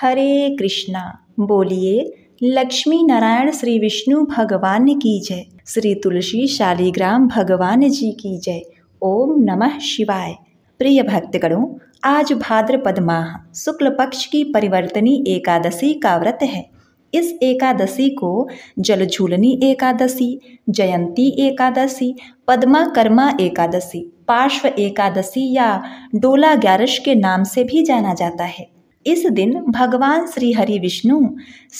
हरे कृष्णा बोलिए लक्ष्मी नारायण श्री विष्णु भगवान की जय श्री तुलसी शालीग्राम भगवान जी की जय ओम नमः शिवाय प्रिय भक्तगणों आज भाद्रपद माह शुक्ल पक्ष की परिवर्तनी एकादशी का व्रत है इस एकादशी को जलझूलनी एकादशी जयंती एकादशी पद्माकर्मा एकादशी पार्श्व एकादशी या डोला ग्यारश के नाम से भी जाना जाता है इस दिन भगवान श्री हरि विष्णु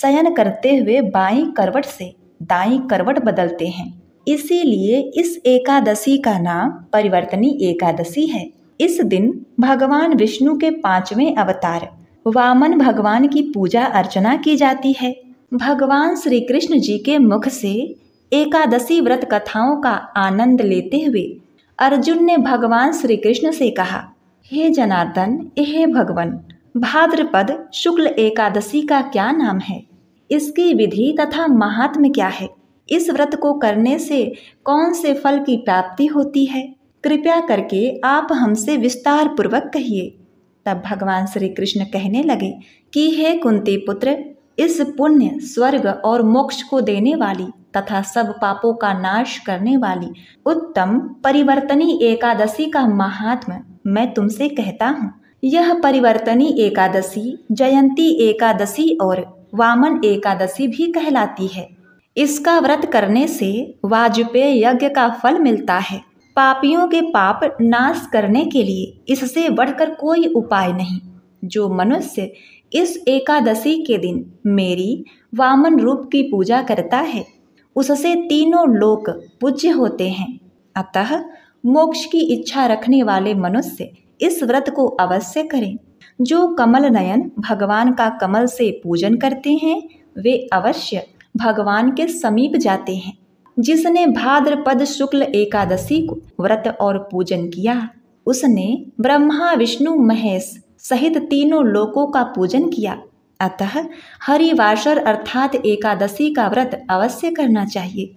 शयन करते हुए बाई करवट से दाई करवट बदलते हैं इसीलिए इस एकादशी का नाम परिवर्तनी एकादशी है इस दिन भगवान विष्णु के पांचवें अवतार वामन भगवान की पूजा अर्चना की जाती है भगवान श्री कृष्ण जी के मुख से एकादशी व्रत कथाओं का आनंद लेते हुए अर्जुन ने भगवान श्री कृष्ण से कहा हे जनार्दन हे भगवान भाद्रपद शुक्ल एकादशी का क्या नाम है इसकी विधि तथा महात्म क्या है इस व्रत को करने से कौन से फल की प्राप्ति होती है कृपया करके आप हमसे विस्तार पूर्वक कहिए तब भगवान श्री कृष्ण कहने लगे कि हे कुंती पुत्र इस पुण्य स्वर्ग और मोक्ष को देने वाली तथा सब पापों का नाश करने वाली उत्तम परिवर्तनी एकादशी का महात्म मैं तुमसे कहता हूँ यह परिवर्तनी एकादशी जयंती एकादशी और वामन एकादशी भी कहलाती है इसका व्रत करने से वाजपेय यज्ञ का फल मिलता है पापियों के पाप नाश करने के लिए इससे बढ़कर कोई उपाय नहीं जो मनुष्य इस एकादशी के दिन मेरी वामन रूप की पूजा करता है उससे तीनों लोक पूज्य होते हैं अतः मोक्ष की इच्छा रखने वाले मनुष्य इस व्रत को अवश्य करें जो कमल नयन भगवान का कमल से पूजन करते हैं वे अवश्य भगवान के समीप जाते हैं जिसने भाद्रपद शुक्ल एकादशी को व्रत और पूजन किया उसने ब्रह्मा विष्णु महेश सहित तीनों लोकों का पूजन किया अतः हरिवासर अर्थात एकादशी का व्रत अवश्य करना चाहिए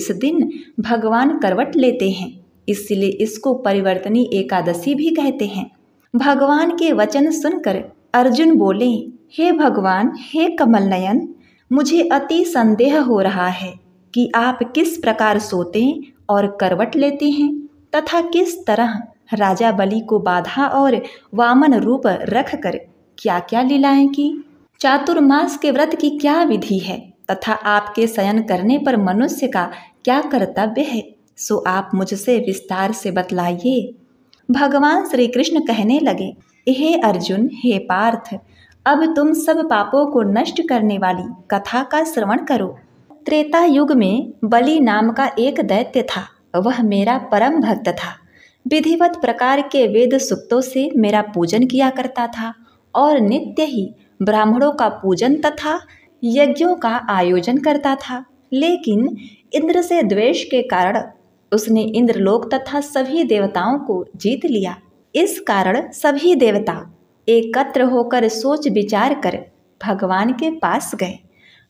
इस दिन भगवान करवट लेते हैं इसलिए इसको परिवर्तनी एकादशी भी कहते हैं भगवान के वचन सुनकर अर्जुन बोले हे भगवान हे कमल नयन मुझे अति संदेह हो रहा है कि आप किस प्रकार सोते और करवट लेते हैं तथा किस तरह राजा बलि को बाधा और वामन रूप रख कर क्या क्या लीलाएं की चातुर्मास के व्रत की क्या विधि है तथा आपके शयन करने पर मनुष्य का क्या कर्तव्य है सो आप मुझसे विस्तार से बतलाइए भगवान श्री कृष्ण कहने लगे हे अर्जुन हे पार्थ अब तुम सब पापों को नष्ट करने वाली कथा का श्रवण करो त्रेता युग में बलि नाम का एक दैत्य था वह मेरा परम भक्त था विधिवत प्रकार के वेद सुक्तों से मेरा पूजन किया करता था और नित्य ही ब्राह्मणों का पूजन तथा यज्ञों का आयोजन करता था लेकिन इंद्र से द्वेष के कारण उसने इंद्रलोक तथा सभी देवताओं को जीत लिया इस कारण सभी देवता एकत्र होकर सोच विचार कर भगवान के पास गए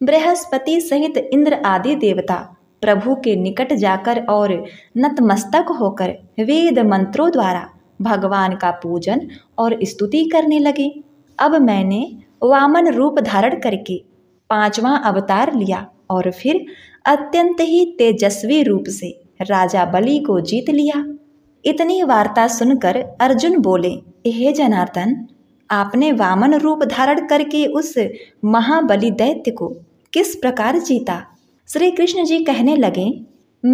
बृहस्पति सहित इंद्र आदि देवता प्रभु के निकट जाकर और नतमस्तक होकर वेद मंत्रों द्वारा भगवान का पूजन और स्तुति करने लगे अब मैंने वामन रूप धारण करके पांचवा अवतार लिया और फिर अत्यंत ही तेजस्वी रूप से राजा बलि को जीत लिया इतनी वार्ता सुनकर अर्जुन बोले हे जनार्दन आपने वामन रूप धारण करके उस महाबली दैत्य को किस प्रकार जीता श्री कृष्ण जी कहने लगे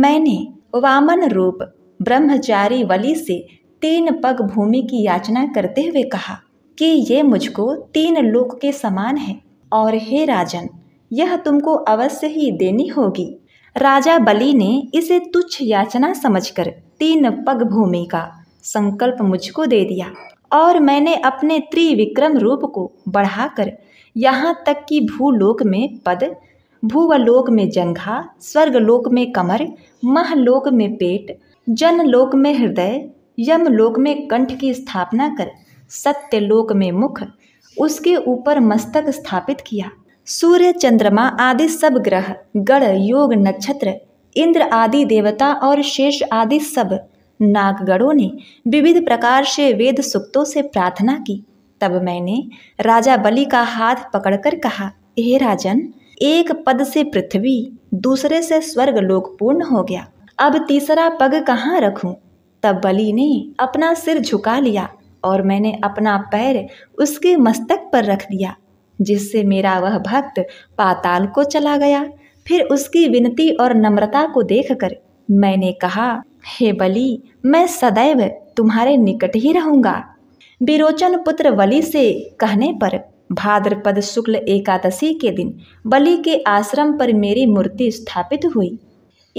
मैंने वामन रूप ब्रह्मचारी वली से तीन पग भूमि की याचना करते हुए कहा कि ये मुझको तीन लोक के समान है और हे राजन यह तुमको अवश्य ही देनी होगी राजा बलि ने इसे तुच्छ याचना समझकर तीन पग भूमि का संकल्प मुझको दे दिया और मैंने अपने त्रिविक्रम रूप को बढ़ाकर यहाँ तक कि भूलोक में पद भूवलोक में जंघा स्वर्गलोक में कमर महलोक में पेट जनलोक में हृदय यमलोक में कंठ की स्थापना कर सत्यलोक में मुख उसके ऊपर मस्तक स्थापित किया सूर्य चंद्रमा आदि सब ग्रह गढ़ योग नक्षत्र इंद्र आदि देवता और शेष आदि सब नागगढ़ों ने विविध प्रकार से वेद सुक्तों से प्रार्थना की तब मैंने राजा बलि का हाथ पकड़कर कहा हे राजन एक पद से पृथ्वी दूसरे से स्वर्ग लोक पूर्ण हो गया अब तीसरा पग कहाँ रखूं? तब बलि ने अपना सिर झुका लिया और मैंने अपना पैर उसके मस्तक पर रख दिया जिससे मेरा वह भक्त पाताल को चला गया फिर उसकी विनती और नम्रता को देखकर मैंने कहा हे बलि मैं सदैव तुम्हारे निकट ही रहूंगा विरोचन पुत्र बलि से कहने पर भाद्रपद शुक्ल एकादशी के दिन बलि के आश्रम पर मेरी मूर्ति स्थापित हुई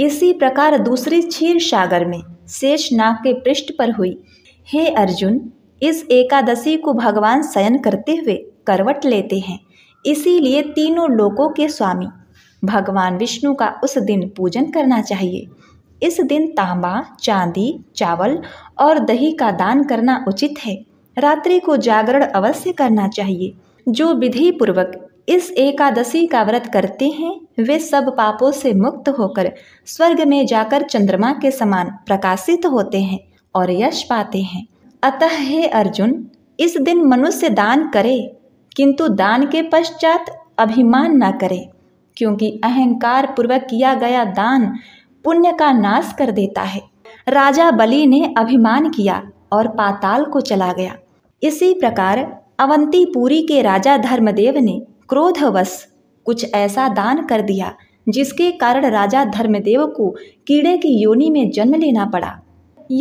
इसी प्रकार दूसरी क्षीर सागर में शेष नाग के पृष्ठ पर हुई हे अर्जुन इस एकादशी को भगवान शयन करते हुए करवट लेते हैं इसीलिए तीनों लोकों के स्वामी भगवान विष्णु का उस दिन पूजन करना चाहिए इस दिन तांबा चांदी चावल और दही का दान करना उचित है रात्रि को जागरण अवश्य करना चाहिए जो विधि पूर्वक इस एकादशी का व्रत करते हैं वे सब पापों से मुक्त होकर स्वर्ग में जाकर चंद्रमा के समान प्रकाशित होते हैं और यश पाते हैं अतः हे अर्जुन इस दिन मनुष्य दान करे किंतु दान के पश्चात अभिमान न करें क्योंकि अहंकार पूर्वक किया गया दान पुण्य का नाश कर देता है राजा बलि ने अभिमान किया और पाताल को चला गया इसी प्रकार अवंतीपुरी के राजा धर्मदेव ने क्रोधवश कुछ ऐसा दान कर दिया जिसके कारण राजा धर्मदेव को कीड़े की योनि में जन्म लेना पड़ा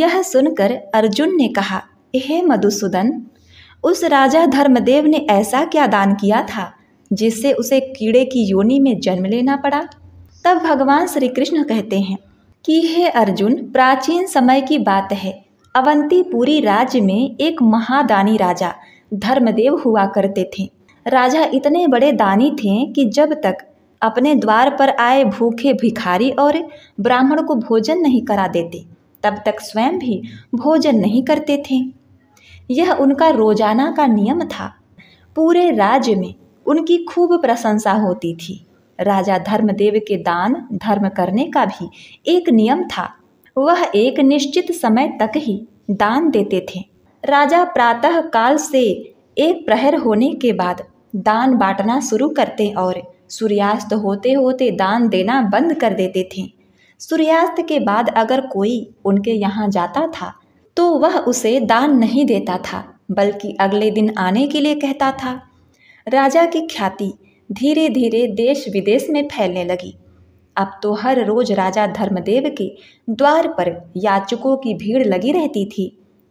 यह सुनकर अर्जुन ने कहा हे मधुसूदन उस राजा धर्मदेव ने ऐसा क्या दान किया था जिससे उसे कीड़े की योनि में जन्म लेना पड़ा तब भगवान श्री कृष्ण कहते हैं कि हे अर्जुन प्राचीन समय की बात है अवंतीपुरी राज्य में एक महादानी राजा धर्मदेव हुआ करते थे राजा इतने बड़े दानी थे कि जब तक अपने द्वार पर आए भूखे भिखारी और ब्राह्मण को भोजन नहीं करा देते तब तक स्वयं भी भोजन नहीं करते थे यह उनका रोजाना का नियम था पूरे राज्य में उनकी खूब प्रशंसा होती थी राजा धर्मदेव के दान धर्म करने का भी एक नियम था वह एक निश्चित समय तक ही दान देते थे राजा प्रातः काल से एक प्रहर होने के बाद दान बांटना शुरू करते और सूर्यास्त होते होते दान देना बंद कर देते थे सूर्यास्त के बाद अगर कोई उनके यहाँ जाता था तो वह उसे दान नहीं देता था बल्कि अगले दिन आने के लिए कहता था राजा की ख्याति धीरे धीरे देश विदेश में फैलने लगी अब तो हर रोज राजा धर्मदेव के द्वार पर याचकों की भीड़ लगी रहती थी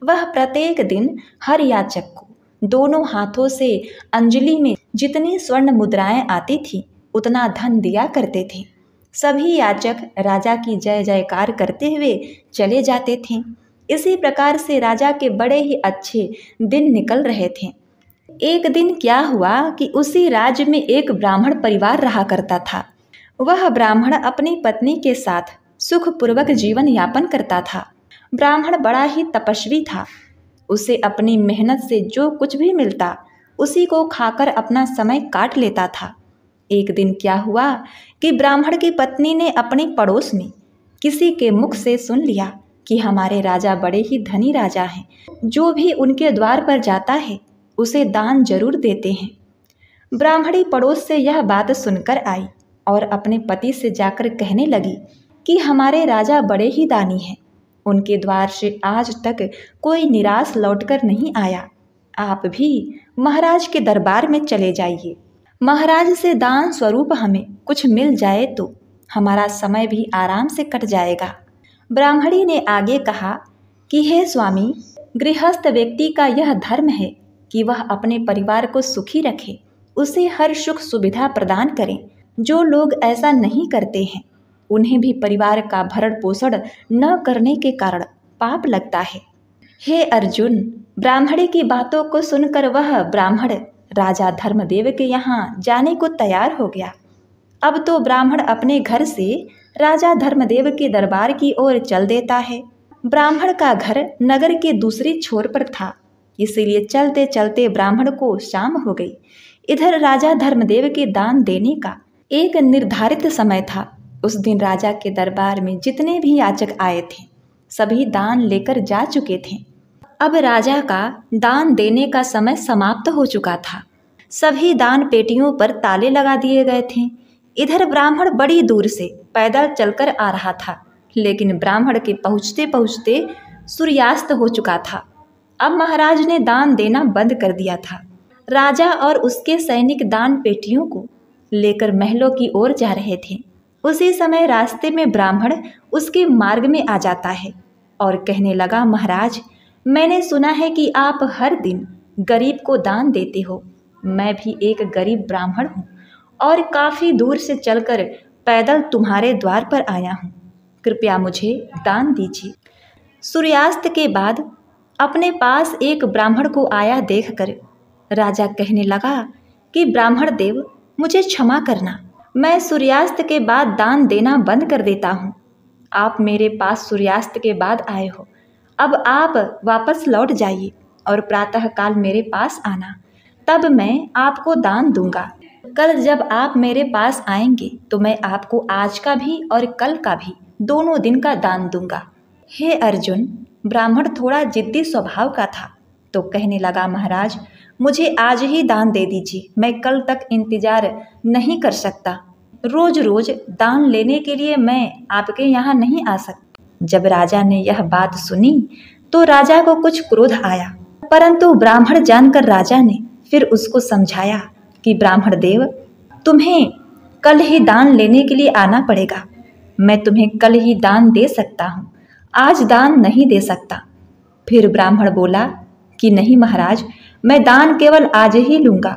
वह प्रत्येक दिन हर याचक को दोनों हाथों से अंजलि में जितनी स्वर्ण मुद्राएं आती थीं उतना धन दिया करते थे सभी याचक राजा की जय जयकार करते हुए चले जाते थे इसी प्रकार से राजा के बड़े ही अच्छे दिन निकल रहे थे एक दिन क्या हुआ कि उसी राज्य में एक ब्राह्मण परिवार रहा करता था वह ब्राह्मण अपनी पत्नी के साथ सुखपूर्वक जीवन यापन करता था ब्राह्मण बड़ा ही तपस्वी था उसे अपनी मेहनत से जो कुछ भी मिलता उसी को खाकर अपना समय काट लेता था एक दिन क्या हुआ कि ब्राह्मण की पत्नी ने अपने पड़ोस में किसी के मुख से सुन लिया कि हमारे राजा बड़े ही धनी राजा हैं जो भी उनके द्वार पर जाता है उसे दान जरूर देते हैं ब्राह्मणी पड़ोस से यह बात सुनकर आई और अपने पति से जाकर कहने लगी कि हमारे राजा बड़े ही दानी हैं उनके द्वार से आज तक कोई निराश लौटकर नहीं आया आप भी महाराज के दरबार में चले जाइए महाराज से दान स्वरूप हमें कुछ मिल जाए तो हमारा समय भी आराम से कट जाएगा ब्राह्मणी ने आगे कहा कि हे स्वामी गृहस्थ व्यक्ति का यह धर्म है कि वह अपने परिवार को सुखी रखे उसे हर सुख सुविधा प्रदान करें जो लोग ऐसा नहीं करते हैं उन्हें भी परिवार का भरण पोषण न करने के कारण पाप लगता है हे अर्जुन ब्राह्मणी की बातों को सुनकर वह ब्राह्मण राजा धर्मदेव के यहाँ जाने को तैयार हो गया अब तो ब्राह्मण अपने घर से राजा धर्मदेव के दरबार की ओर चल देता है ब्राह्मण का घर नगर के दूसरे छोर पर था इसीलिए चलते चलते ब्राह्मण को शाम हो गई इधर राजा धर्मदेव के दान देने का एक निर्धारित समय था उस दिन राजा के दरबार में जितने भी याचक आए थे सभी दान लेकर जा चुके थे अब राजा का दान देने का समय समाप्त हो चुका था सभी दान पेटियों पर ताले लगा दिए गए थे इधर ब्राह्मण बड़ी दूर से पैदल चलकर आ रहा था लेकिन ब्राह्मण के पहुँचते पहुँचते सूर्यास्त हो चुका था अब महाराज ने दान देना बंद कर दिया था राजा और उसके सैनिक दान पेटियों को लेकर महलों की ओर जा रहे थे उसी समय रास्ते में ब्राह्मण उसके मार्ग में आ जाता है और कहने लगा महाराज मैंने सुना है कि आप हर दिन गरीब को दान देते हो मैं भी एक गरीब ब्राह्मण हूँ और काफ़ी दूर से चलकर पैदल तुम्हारे द्वार पर आया हूँ कृपया मुझे दान दीजिए सूर्यास्त के बाद अपने पास एक ब्राह्मण को आया देखकर राजा कहने लगा कि ब्राह्मण देव मुझे क्षमा करना मैं सूर्यास्त के बाद दान देना बंद कर देता हूँ आप मेरे पास सूर्यास्त के बाद आए हो अब आप वापस लौट जाइए और प्रातःकाल मेरे पास आना तब मैं आपको दान दूंगा कल जब आप मेरे पास आएंगे तो मैं आपको आज का भी और कल का भी दोनों दिन का दान दूंगा हे अर्जुन ब्राह्मण थोड़ा जिद्दी स्वभाव का था तो कहने लगा महाराज मुझे आज ही दान दे दीजिए मैं कल तक इंतजार नहीं कर सकता रोज रोज दान लेने के लिए मैं आपके यहाँ नहीं आ सकता जब राजा ने यह बात सुनी तो राजा को कुछ क्रोध आया परंतु ब्राह्मण जानकर राजा ने फिर उसको समझाया कि ब्राह्मण देव तुम्हें कल ही दान लेने के लिए आना पड़ेगा मैं तुम्हें कल ही दान दे सकता हूँ आज दान नहीं दे सकता फिर ब्राह्मण बोला कि नहीं महाराज मैं दान केवल आज ही लूँगा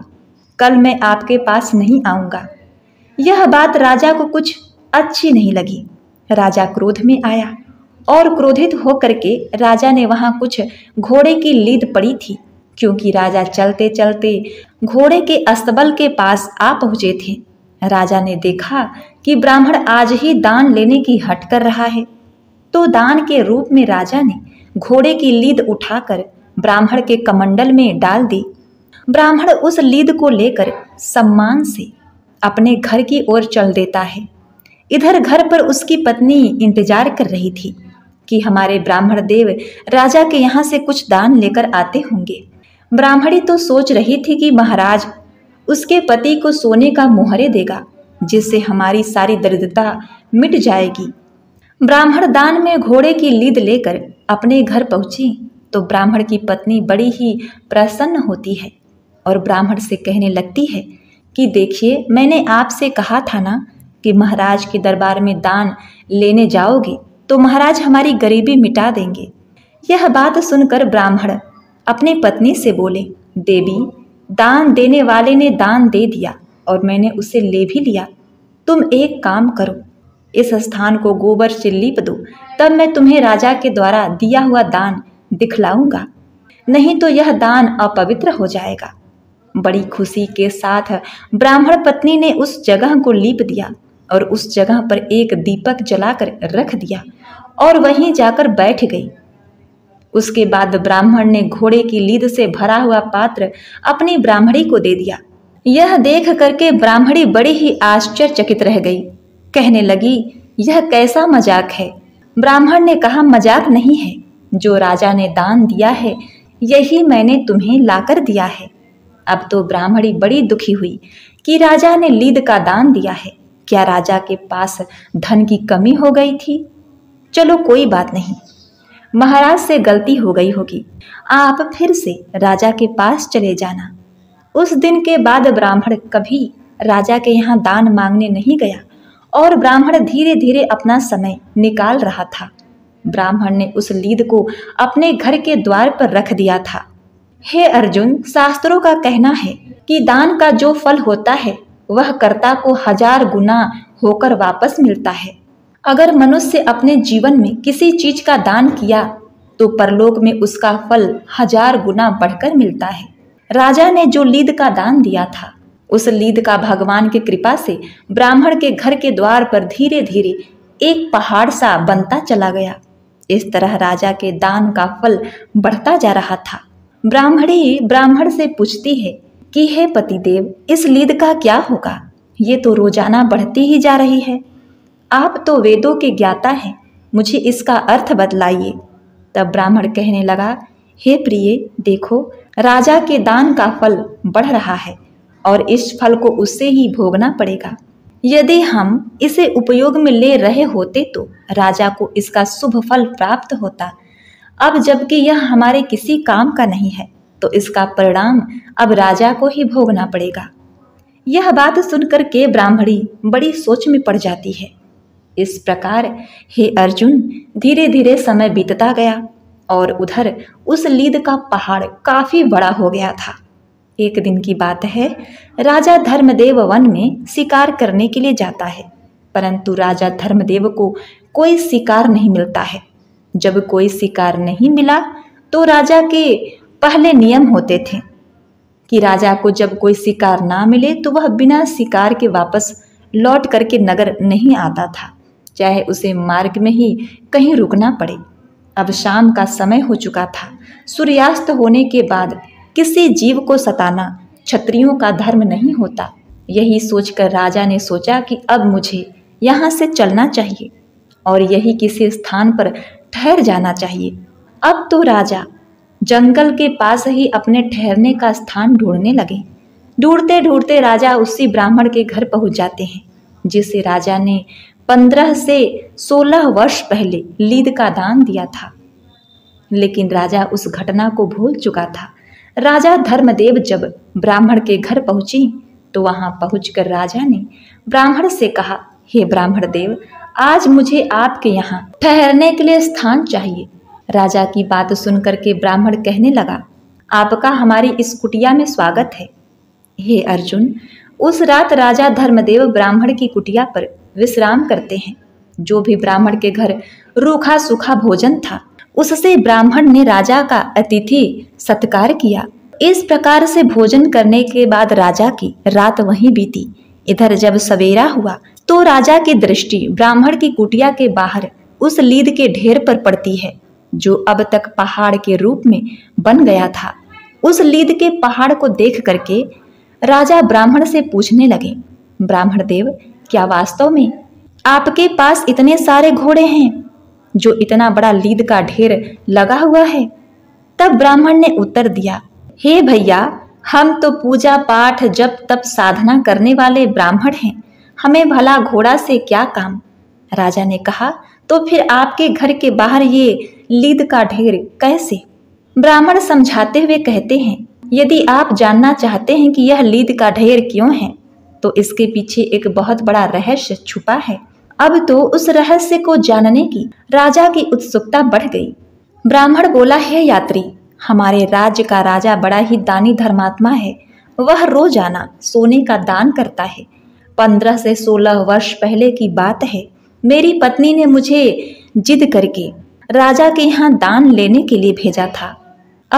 कल मैं आपके पास नहीं आऊँगा यह बात राजा को कुछ अच्छी नहीं लगी राजा क्रोध में आया और क्रोधित होकर के राजा ने वहाँ कुछ घोड़े की लीद पड़ी थी क्योंकि राजा चलते चलते घोड़े के अस्तबल के पास आ पहुंचे थे राजा ने देखा कि ब्राह्मण आज ही दान लेने की हट कर रहा है तो दान के रूप में राजा ने घोड़े की लीद उठाकर ब्राह्मण के कमंडल में डाल दी ब्राह्मण उस लीद को लेकर सम्मान से अपने घर की ओर चल देता है इधर घर पर उसकी पत्नी इंतजार कर रही थी कि हमारे ब्राह्मण देव राजा के यहाँ से कुछ दान लेकर आते होंगे ब्राह्मणी तो सोच रही थी कि महाराज उसके पति को सोने का मोहरे देगा जिससे हमारी सारी दरिद्रता मिट जाएगी ब्राह्मण दान में घोड़े की लीद लेकर अपने घर पहुंची तो ब्राह्मण की पत्नी बड़ी ही प्रसन्न होती है और ब्राह्मण से कहने लगती है कि देखिए मैंने आपसे कहा था ना कि महाराज के दरबार में दान लेने जाओगे तो महाराज हमारी गरीबी मिटा देंगे यह बात सुनकर ब्राह्मण अपनी पत्नी से बोले देवी दान देने वाले ने दान दे दिया और मैंने उसे ले भी लिया तुम एक काम करो इस स्थान को गोबर से लीप दो तब मैं तुम्हें राजा के द्वारा दिया हुआ दान दिखलाऊंगा नहीं तो यह दान अपवित्र हो जाएगा बड़ी खुशी के साथ ब्राह्मण पत्नी ने उस जगह को लीप दिया और उस जगह पर एक दीपक जलाकर रख दिया और वहीं जाकर बैठ गई उसके बाद ब्राह्मण ने घोड़े की लीद से भरा हुआ पात्र अपनी ब्राह्मणी को दे दिया यह देख करके ब्राह्मणी बड़ी ही आश्चर्यचकित रह गई कहने लगी यह कैसा मजाक है ब्राह्मण ने कहा मजाक नहीं है जो राजा ने दान दिया है यही मैंने तुम्हें लाकर दिया है अब तो ब्राह्मणी बड़ी दुखी हुई कि राजा ने लीद का दान दिया है क्या राजा के पास धन की कमी हो गई थी चलो कोई बात नहीं महाराज से गलती हो गई होगी आप फिर से राजा के पास चले जाना उस दिन के बाद ब्राह्मण कभी राजा के यहाँ दान मांगने नहीं गया और ब्राह्मण धीरे धीरे अपना समय निकाल रहा था ब्राह्मण ने उस लीद को अपने घर के द्वार पर रख दिया था हे अर्जुन शास्त्रों का कहना है कि दान का जो फल होता है वह कर्ता को हजार गुना होकर वापस मिलता है अगर मनुष्य अपने जीवन में किसी चीज का दान किया तो परलोक में उसका फल हजार गुना बढ़कर मिलता है राजा ने जो लीद का दान दिया था उस लीद का भगवान की कृपा से ब्राह्मण के घर के द्वार पर धीरे धीरे एक पहाड़ सा बनता चला गया इस तरह राजा के दान का फल बढ़ता जा रहा था ब्राह्मणी ब्राह्मण से पूछती है कि हे पतिदेव इस लीद का क्या होगा ये तो रोजाना बढ़ती ही जा रही है आप तो वेदों के ज्ञाता हैं मुझे इसका अर्थ बतलाइए तब ब्राह्मण कहने लगा हे प्रिय देखो राजा के दान का फल बढ़ रहा है और इस फल को उससे ही भोगना पड़ेगा यदि हम इसे उपयोग में ले रहे होते तो राजा को इसका शुभ फल प्राप्त होता अब जबकि यह हमारे किसी काम का नहीं है तो इसका परिणाम अब राजा को ही भोगना पड़ेगा यह बात सुनकर के ब्राह्मणी बड़ी सोच में पड़ जाती है इस प्रकार हे अर्जुन धीरे धीरे समय बीतता गया और उधर उस लीद का पहाड़ काफ़ी बड़ा हो गया था एक दिन की बात है राजा धर्मदेव वन में शिकार करने के लिए जाता है परंतु राजा धर्मदेव को कोई शिकार नहीं मिलता है जब कोई शिकार नहीं मिला तो राजा के पहले नियम होते थे कि राजा को जब कोई शिकार ना मिले तो वह बिना शिकार के वापस लौट करके नगर नहीं आता था चाहे उसे मार्ग में ही कहीं रुकना पड़े अब शाम का समय हो चुका था सूर्यास्त होने के बाद किसी जीव को सताना क्षत्रियों का धर्म नहीं होता यही सोचकर राजा ने सोचा कि अब मुझे यहाँ से चलना चाहिए और यही किसी स्थान पर ठहर जाना चाहिए अब तो राजा जंगल के पास ही अपने ठहरने का स्थान ढूंढने लगे ढूंढते ढूंढते राजा उसी ब्राह्मण के घर पहुंच जाते हैं जिसे राजा ने पंद्रह से सोलह वर्ष पहले लीद का दान दिया था लेकिन राजा उस घटना को भूल चुका था राजा धर्मदेव जब ब्राह्मण के घर पहुंची तो वहां पहुंचकर राजा ने ब्राह्मण से कहा हे ब्राह्मण देव आज मुझे आपके यहाँ ठहरने के लिए स्थान चाहिए राजा की बात सुनकर के ब्राह्मण कहने लगा आपका हमारी इस कुटिया में स्वागत है हे अर्जुन उस रात राजा धर्मदेव ब्राह्मण की कुटिया पर विश्राम करते हैं जो भी ब्राह्मण के घर रूखा सूखा भोजन था उससे ब्राह्मण ने राजा का अतिथि सत्कार किया इस प्रकार से भोजन करने के बाद राजा की रात वहीं बीती इधर जब सवेरा हुआ तो राजा की दृष्टि ब्राह्मण की कुटिया के बाहर उस लीद के ढेर पर पड़ती है जो अब तक पहाड़ के रूप में बन गया था उस लीद के पहाड़ को देख करके राजा ब्राह्मण से पूछने लगे ब्राह्मण देव क्या वास्तव में आपके पास इतने सारे घोड़े हैं जो इतना बड़ा लीद का ढेर लगा हुआ है तब ब्राह्मण ने उत्तर दिया हे भैया हम तो पूजा पाठ जब तब साधना करने वाले ब्राह्मण हैं हमें भला घोड़ा से क्या काम राजा ने कहा तो फिर आपके घर के बाहर ये लीद का ढेर कैसे ब्राह्मण समझाते हुए कहते हैं यदि आप जानना चाहते हैं कि यह लीद का ढेर क्यों है तो इसके पीछे एक बहुत बड़ा रहस्य छुपा है अब तो उस रहस्य को जानने की राजा की उत्सुकता बढ़ गई ब्राह्मण बोला है यात्री हमारे राज्य का राजा बड़ा ही दानी धर्मात्मा है वह रोजाना सोने का दान करता है पंद्रह से सोलह वर्ष पहले की बात है मेरी पत्नी ने मुझे जिद करके राजा के यहाँ दान लेने के लिए भेजा था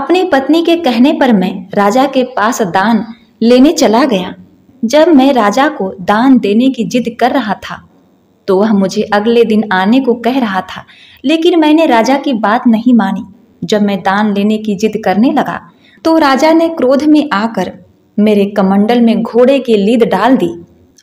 अपनी पत्नी के कहने पर मैं राजा के पास दान लेने चला गया जब मैं राजा को दान देने की जिद कर रहा था तो वह मुझे अगले दिन आने को कह रहा था लेकिन मैंने राजा की बात नहीं मानी जब मैं दान लेने की जिद करने लगा तो राजा ने क्रोध में आकर मेरे कमंडल में घोड़े की लीद डाल दी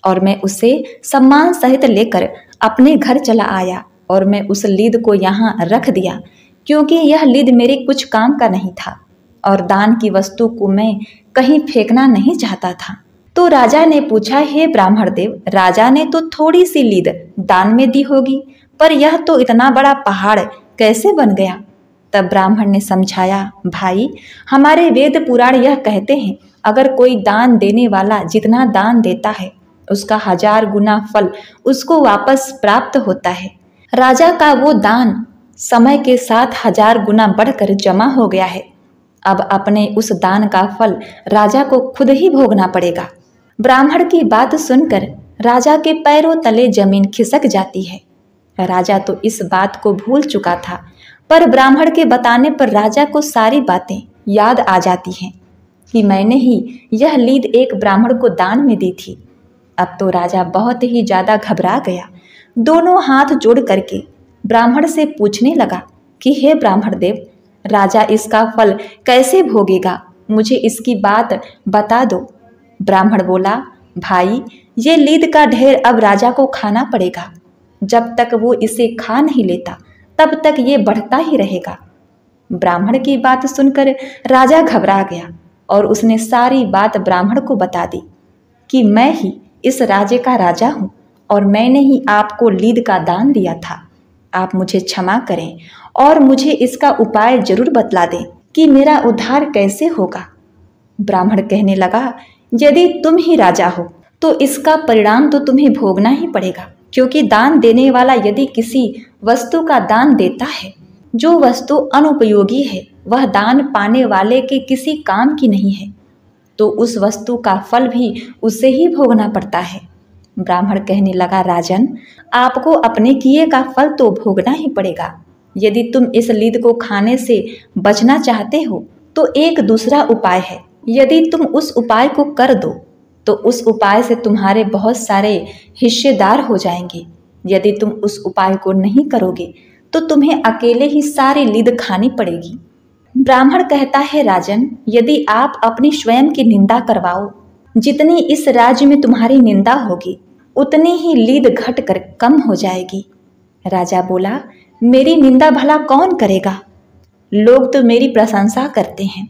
और मैं उसे सम्मान सहित लेकर अपने घर चला आया और मैं उस लीद को यहाँ रख दिया क्योंकि यह लीद मेरे कुछ काम का नहीं था और दान की वस्तु को मैं कहीं फेंकना नहीं चाहता था तो राजा ने पूछा हे ब्राह्मण देव राजा ने तो थोड़ी सी लीद दान में दी होगी पर यह तो इतना बड़ा पहाड़ कैसे बन गया तब ब्राह्मण ने समझाया भाई हमारे वेद पुराण यह कहते हैं अगर कोई दान देने वाला जितना दान देता है उसका हजार गुना फल उसको वापस प्राप्त होता है राजा का वो दान समय के साथ हजार गुना बढ़कर जमा हो गया है अब अपने उस दान का फल राजा को खुद ही भोगना पड़ेगा ब्राह्मण की बात सुनकर राजा के पैरों तले जमीन खिसक जाती है राजा तो इस बात को भूल चुका था पर ब्राह्मण के बताने पर राजा को सारी बातें याद आ जाती हैं कि मैंने ही यह लीद एक ब्राह्मण को दान में दी थी अब तो राजा बहुत ही ज़्यादा घबरा गया दोनों हाथ जोड़ करके ब्राह्मण से पूछने लगा कि हे ब्राह्मण देव राजा इसका फल कैसे भोगेगा मुझे इसकी बात बता दो ब्राह्मण बोला भाई ये लीद का ढेर अब राजा को खाना पड़ेगा जब तक वो इसे खा नहीं लेता तब तक ये बढ़ता ही रहेगा ब्राह्मण की बात सुनकर राजा घबरा गया और उसने सारी बात ब्राह्मण को बता दी कि मैं ही इस राज्य का राजा हूँ और मैंने ही आपको लीद का दान दिया था आप मुझे क्षमा करें और मुझे इसका उपाय जरूर बतला दें कि मेरा उद्धार कैसे होगा ब्राह्मण कहने लगा यदि तुम ही राजा हो तो इसका परिणाम तो तुम्हें भोगना ही पड़ेगा क्योंकि दान देने वाला यदि किसी वस्तु का दान देता है जो वस्तु अनुपयोगी है वह दान पाने वाले के किसी काम की नहीं है तो उस वस्तु का फल भी उसे ही भोगना पड़ता है ब्राह्मण कहने लगा राजन आपको अपने किए का फल तो भोगना ही पड़ेगा यदि तुम इस लीद को खाने से बचना चाहते हो तो एक दूसरा उपाय है यदि तुम उस उपाय को कर दो तो उस उपाय से तुम्हारे बहुत सारे हिस्सेदार हो जाएंगे यदि तुम उस उपाय को नहीं करोगे तो तुम्हें अकेले ही सारी लीद खानी पड़ेगी ब्राह्मण कहता है राजन यदि आप अपनी स्वयं की निंदा करवाओ जितनी इस राज्य में तुम्हारी निंदा होगी उतनी ही लीद घट कर कम हो जाएगी राजा बोला मेरी निंदा भला कौन करेगा लोग तो मेरी प्रशंसा करते हैं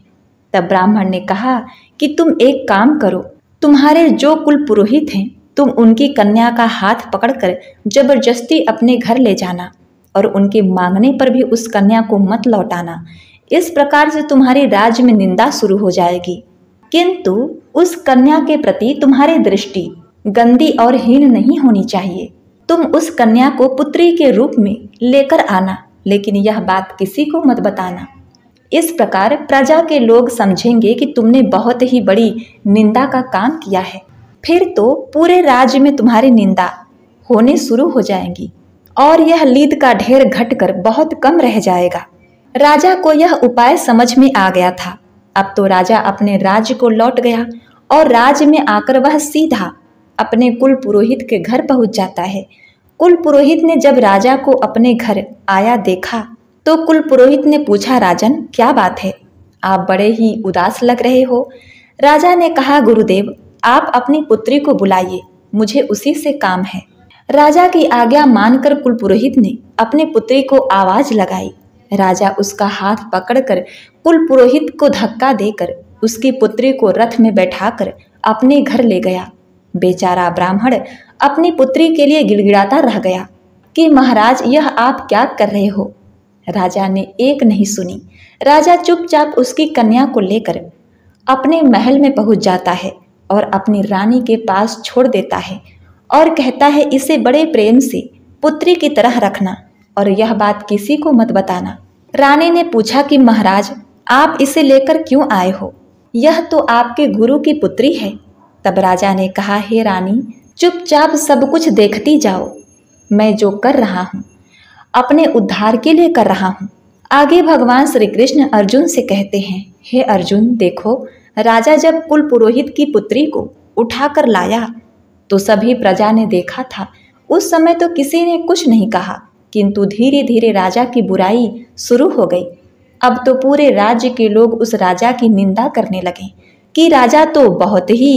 तब ब्राह्मण ने कहा कि तुम एक काम करो तुम्हारे जो कुल पुरोहित हैं तुम उनकी कन्या का हाथ पकड़कर जबरदस्ती अपने घर ले जाना और उनके मांगने पर भी उस कन्या को मत लौटाना इस प्रकार से तुम्हारे राज्य में निंदा शुरू हो जाएगी किंतु उस कन्या के प्रति तुम्हारी दृष्टि गंदी और हीन नहीं होनी चाहिए तुम उस कन्या को पुत्री के रूप में लेकर आना लेकिन यह बात किसी को मत बताना इस प्रकार प्रजा के लोग समझेंगे कि तुमने बहुत ही बड़ी निंदा का काम किया है फिर तो पूरे राज्य में तुम्हारी निंदा होने शुरू हो जाएंगी और यह लीद का ढेर घटकर बहुत कम रह जाएगा राजा को यह उपाय समझ में आ गया था अब तो राजा अपने राज्य को लौट गया और राज्य में आकर वह सीधा अपने कुल पुरोहित के घर पहुंच जाता है कुल पुरोहित ने जब राजा को अपने घर आया देखा तो कुल पुरोहित ने पूछा राजन क्या बात है आप बड़े ही उदास लग रहे हो राजा ने कहा गुरुदेव आप अपनी पुत्री को बुलाइए मुझे उसी से काम है राजा की आज्ञा मानकर कुल पुरोहित ने अपने पुत्री को आवाज लगाई राजा उसका हाथ पकड़कर पुरोहित को धक्का देकर उसकी पुत्री को रथ में बैठाकर अपने घर ले गया बेचारा ब्राह्मण अपनी पुत्री के लिए गिड़गिड़ाता रह गया कि महाराज यह आप क्या कर रहे हो राजा ने एक नहीं सुनी राजा चुपचाप उसकी कन्या को लेकर अपने महल में पहुंच जाता है और अपनी रानी के पास छोड़ देता है और कहता है इसे बड़े प्रेम से पुत्री की तरह रखना और यह बात किसी को मत बताना रानी ने पूछा कि महाराज आप इसे लेकर क्यों आए हो यह तो आपके गुरु की पुत्री है तब राजा ने कहा हे रानी चुपचाप सब कुछ देखती जाओ मैं जो कर रहा हूँ अपने उद्धार के लिए कर रहा हूँ आगे भगवान श्री कृष्ण अर्जुन से कहते हैं हे अर्जुन देखो राजा जब कुल पुरोहित की पुत्री को उठाकर लाया तो सभी प्रजा ने देखा था उस समय तो किसी ने कुछ नहीं कहा किंतु धीरे धीरे राजा की बुराई शुरू हो गई अब तो पूरे राज्य के लोग उस राजा की निंदा करने लगे कि राजा तो बहुत ही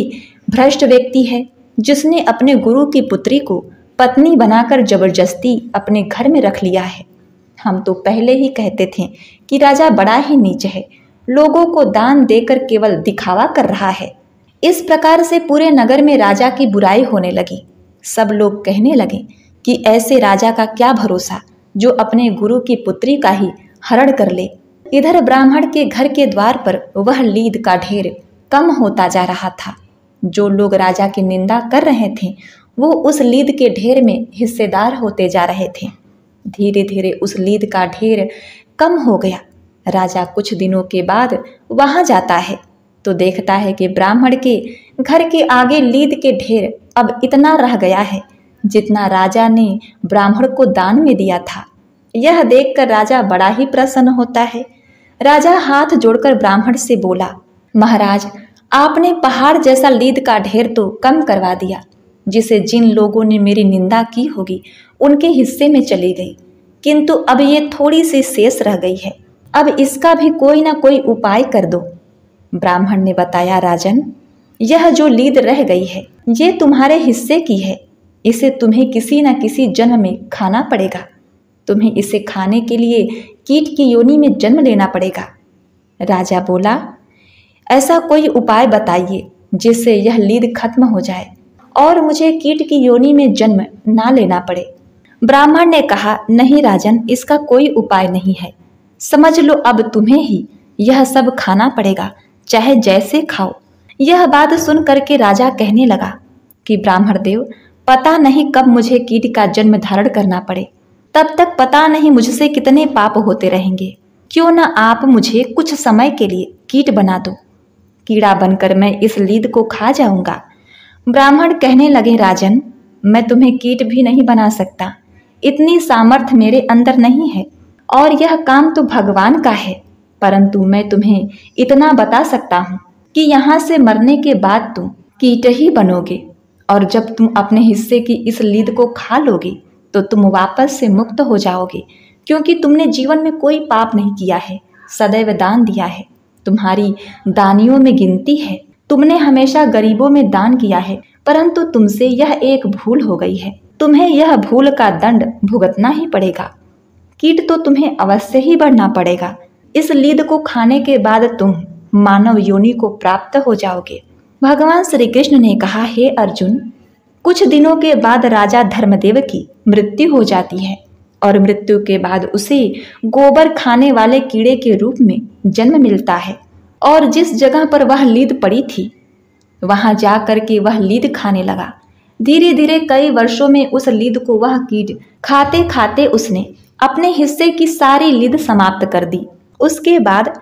भ्रष्ट व्यक्ति है जिसने अपने गुरु की पुत्री को पत्नी बनाकर जबरदस्ती अपने घर में रख लिया है हम तो पहले ही कहते थे कि राजा बड़ा ही नीच है लोगों को दान देकर केवल दिखावा कर रहा है इस प्रकार से पूरे नगर में राजा की बुराई होने लगी सब लोग कहने लगे कि ऐसे राजा का क्या भरोसा जो अपने गुरु की पुत्री का ही हरण कर ले इधर ब्राह्मण के घर के द्वार पर वह लीद का ढेर कम होता जा रहा था जो लोग राजा की निंदा कर रहे थे वो उस लीद के ढेर में हिस्सेदार होते जा रहे थे धीरे धीरे उस लीद का ढेर कम हो गया राजा कुछ दिनों के बाद वहाँ जाता है तो देखता है कि ब्राह्मण के घर के आगे लीद के ढेर अब इतना रह गया है जितना राजा ने ब्राह्मण को दान में दिया था यह देखकर राजा बड़ा ही प्रसन्न होता है राजा हाथ जोड़कर ब्राह्मण से बोला महाराज आपने पहाड़ जैसा लीद का ढेर तो कम करवा दिया जिसे जिन लोगों ने मेरी निंदा की होगी उनके हिस्से में चली गई किंतु अब ये थोड़ी सी शेष रह गई है अब इसका भी कोई ना कोई उपाय कर दो ब्राह्मण ने बताया राजन यह जो लीद रह गई है ये तुम्हारे हिस्से की है इसे तुम्हें किसी न किसी जन्म में खाना पड़ेगा तुम्हें इसे खाने के लिए कीट की योनि में जन्म लेना पड़ेगा राजा बोला ऐसा कोई उपाय बताइए जिससे यह लीद खत्म हो जाए और मुझे कीट की योनि में जन्म ना लेना पड़े ब्राह्मण ने कहा नहीं राजन इसका कोई उपाय नहीं है समझ लो अब तुम्हें ही यह सब खाना पड़ेगा चाहे जैसे खाओ यह बात सुन करके राजा कहने लगा कि ब्राह्मण देव पता नहीं कब मुझे कीट का जन्म धारण करना पड़े तब तक पता नहीं मुझसे कितने पाप होते रहेंगे क्यों न आप मुझे कुछ समय के लिए कीट बना दो कीड़ा बनकर मैं इस लीद को खा जाऊंगा ब्राह्मण कहने लगे राजन मैं तुम्हें कीट भी नहीं बना सकता इतनी सामर्थ्य मेरे अंदर नहीं है और यह काम तो भगवान का है परंतु मैं तुम्हें इतना बता सकता हूँ कि यहाँ से मरने के बाद तुम कीट ही बनोगे और जब तुम अपने हिस्से की इस लीद को खा लोगे तो तुम वापस से मुक्त हो जाओगे क्योंकि तुमने जीवन में कोई पाप नहीं किया है सदैव दान दिया है तुम्हारी दानियों में गिनती है तुमने हमेशा गरीबों में दान किया है परंतु तुमसे यह एक भूल हो गई है तुम्हें यह भूल का दंड भुगतना ही पड़ेगा कीट तो तुम्हें अवश्य ही बढ़ना पड़ेगा इस लीद को खाने के बाद तुम मानव योनि को प्राप्त हो जाओगे भगवान श्री कृष्ण ने कहा हे अर्जुन कुछ दिनों के बाद राजा धर्मदेव की मृत्यु हो जाती है और मृत्यु के बाद उसे गोबर खाने वाले कीड़े के रूप में जन्म मिलता है और जिस जगह पर वह लीद पड़ी थी वहां जा कर के वह लीद खाने लगा धीरे धीरे कई वर्षों में उस लीद को वह कीट खाते खाते उसने अपने हिस्से की सारी लीद समाप्त कर दी उसके बाद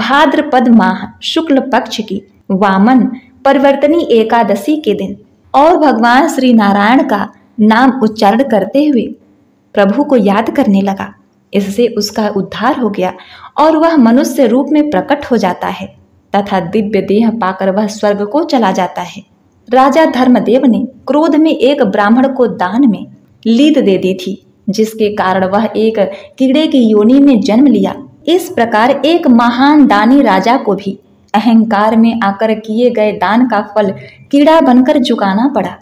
भाद्रपद माह शुक्ल पक्ष की वामन परिवर्तनी एकादशी के दिन और भगवान श्री नारायण का नाम उच्चारण करते हुए प्रभु को याद करने लगा इससे उसका उद्धार हो गया और वह मनुष्य रूप में प्रकट हो जाता है तथा दिव्य देह पाकर वह स्वर्ग को चला जाता है राजा धर्मदेव ने क्रोध में एक ब्राह्मण को दान में लीद दे दी थी जिसके कारण वह एक कीड़े की योनि में जन्म लिया इस प्रकार एक महान दानी राजा को भी अहंकार में आकर किए गए दान का फल कीड़ा बनकर चुकाना पड़ा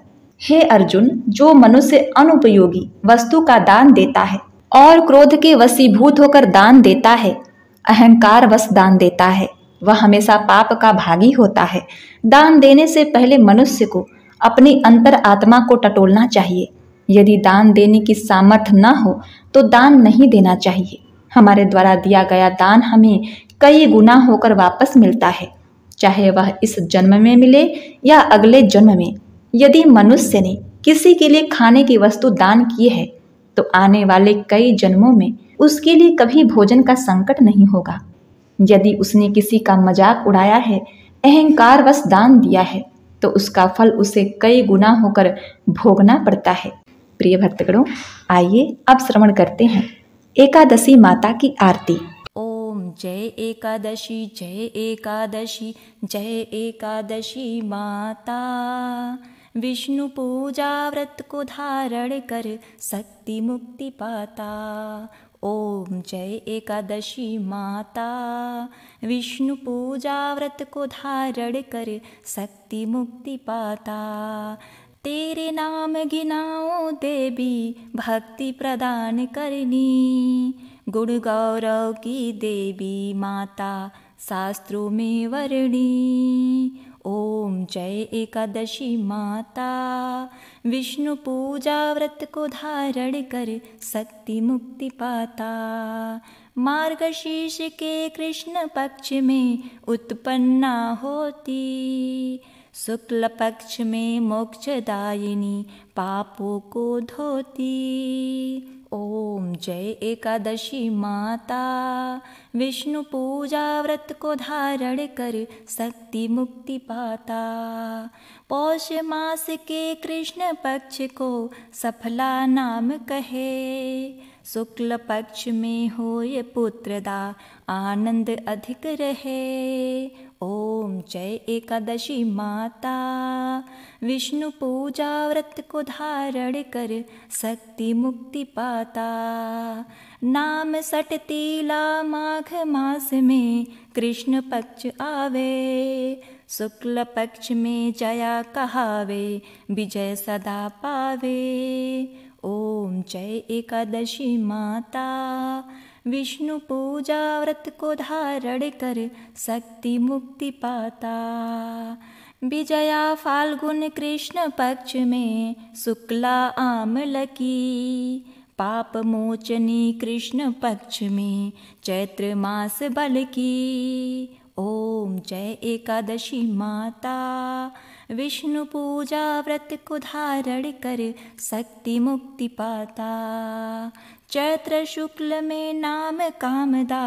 हे अर्जुन जो मनुष्य अनुपयोगी वस्तु का दान देता है और क्रोध के वसीभूत होकर दान देता है अहंकार वश दान देता है वह हमेशा पाप का भागी होता है दान देने से पहले मनुष्य को अपनी अंतर आत्मा को टटोलना चाहिए यदि दान देने की सामर्थ्य न हो तो दान नहीं देना चाहिए हमारे द्वारा दिया गया दान हमें कई गुना होकर वापस मिलता है चाहे वह इस जन्म में मिले या अगले जन्म में यदि मनुष्य ने किसी के लिए खाने की वस्तु दान की है तो आने वाले कई जन्मों में उसके लिए कभी भोजन का संकट नहीं होगा यदि उसने किसी का मजाक उड़ाया है वश दान दिया है तो उसका फल उसे कई गुना होकर भोगना पड़ता है प्रिय भक्तगणों आइए अब श्रवण करते हैं एकादशी माता की आरती ओम जय एकादशी जय एकादशी जय एकादशी माता विष्णु पूजा व्रत को धारण कर शक्ति मुक्ति पाता ओम जय एकादशी माता विष्णु पूजा व्रत को धारण कर शक्ति मुक्ति पाता तेरे नाम गिनाओ देवी भक्ति प्रदान करनी गुण गौरव की देवी माता शास्त्रों में वर्णी ओम जय एकादशी माता विष्णु पूजा व्रत को धारण कर शक्ति मुक्ति पाता मार्गशीर्ष के कृष्ण पक्ष में उत्पन्ना होती शुक्ल पक्ष में मोक्षदायिनी पापों को धोती ओम जय एकादशी माता विष्णु पूजा व्रत को धारण कर शक्ति मुक्ति पाता पौष मास के कृष्ण पक्ष को सफला नाम कहे शुक्ल पक्ष में हो ये पुत्रदा आनंद अधिक रहे ओम जय एकादशी माता विष्णु पूजा व्रत को धारण कर शक्ति मुक्ति पाता नाम सट तीला माघ मास में कृष्ण पक्ष आवे शुक्ल पक्ष में जया कहावे विजय सदा पावे ओम जय एकादशी माता विष्णु पूजा व्रत को धारण कर शक्ति मुक्ति पाता विजया फाल्गुन कृष्ण पक्ष में शुक्ला आमल की पाप मोचनी कृष्ण पक्ष में चैत्र मास बल की ओम जय एकादशी माता विष्णु पूजा व्रत को धारण कर शक्ति मुक्ति पाता चैत्र शुक्ल में नाम कामदा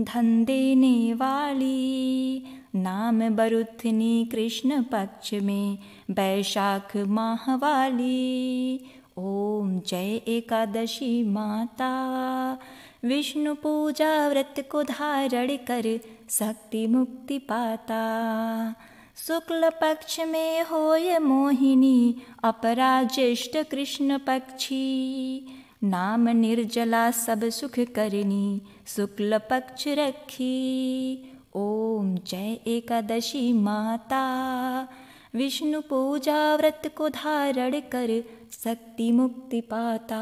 धन देने वाली नाम बरुथनी कृष्ण पक्ष में बैशाख माह वाली ओम जय एकादशी माता विष्णु पूजा व्रत को धारण कर शक्ति मुक्ति पाता शुक्ल पक्ष में होय मोहिनी अपराजिष्ट कृष्ण पक्षी नाम निर्जला सब सुख करनी शुक्ल पक्ष रखी ओम जय एकादशी माता विष्णु पूजा व्रत को धारण कर शक्ति मुक्ति पाता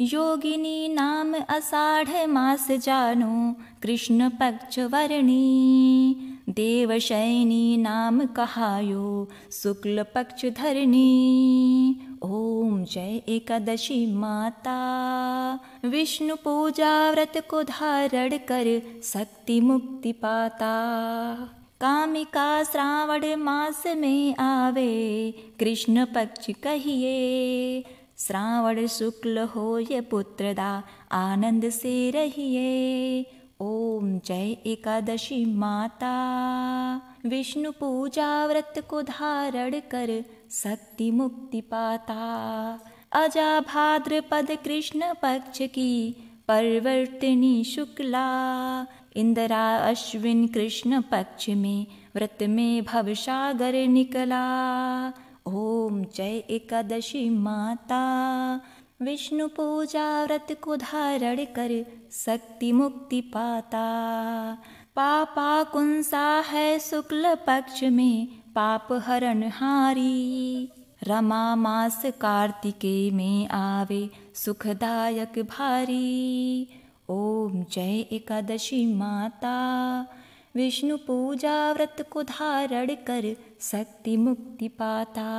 योगिनी नाम अषाढ़ मास जानो कृष्ण पक्ष वरणी देवशयनी नाम कहायो शुक्ल पक्ष धरणी ॐ जय एकादशी माता विष्णु पूजा व्रत को कर शक्ति मुक्ति पाता कामिका श्रावण मास में आवे कृष्ण पक्ष कहिए श्रावण शुक्ल हो पुत्रदा आनंद से रहिए ॐ जय एकादशी माता विष्णु पूजा व्रत को धारण कर शक्ति मुक्ति पाता अजा भाद्रपद कृष्ण पक्ष की परवर्तिनी शुक्ला इंदिरा अश्विन कृष्ण पक्ष में व्रत में निकला। ओम जय एकादशी माता विष्णु पूजा व्रत को धारण कर शक्ति मुक्ति पाता पापा कुंसा है शुक्ल पक्ष में पाप रमा मास कार्तिके में आवे सुखदायक भारी ओम जय एकादशी माता विष्णु पूजा व्रत को धारण कर शक्ति मुक्ति पाता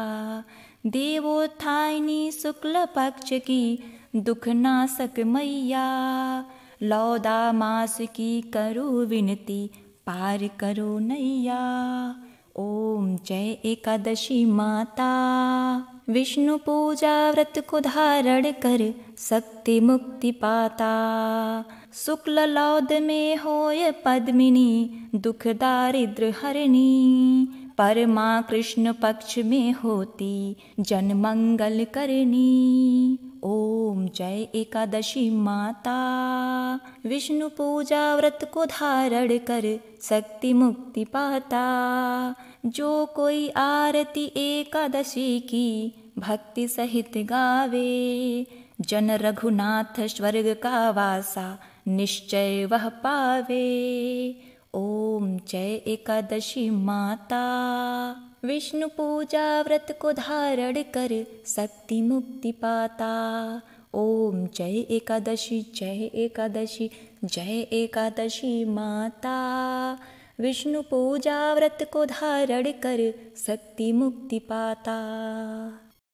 देवोत्थायिनी शुक्ल पक्ष की दुख नाशक मैया लौदा मास की विनती पार करो नैया ओम जय एकादशी माता विष्णु पूजा व्रत को धारण कर शक्ति मुक्ति पाता शुक्ल लौद में होय पद्मिनी दुख दारिद्र हरनी परमा कृष्ण पक्ष में होती जन मंगल करनी ओम जय एकादशी माता विष्णु पूजा व्रत को धारण कर शक्ति मुक्ति पाता जो कोई आरती एकादशी की भक्ति सहित गावे जन रघुनाथ स्वर्ग का वासा निश्चय वह पावे ओम जय एकादशी माता विष्णु पूजा व्रत को धारण कर शक्ति मुक्ति पाता ओम जय एकादशी जय एकादशी जय एकादशी माता विष्णु पूजा व्रत को धारण कर शक्ति मुक्ति पाता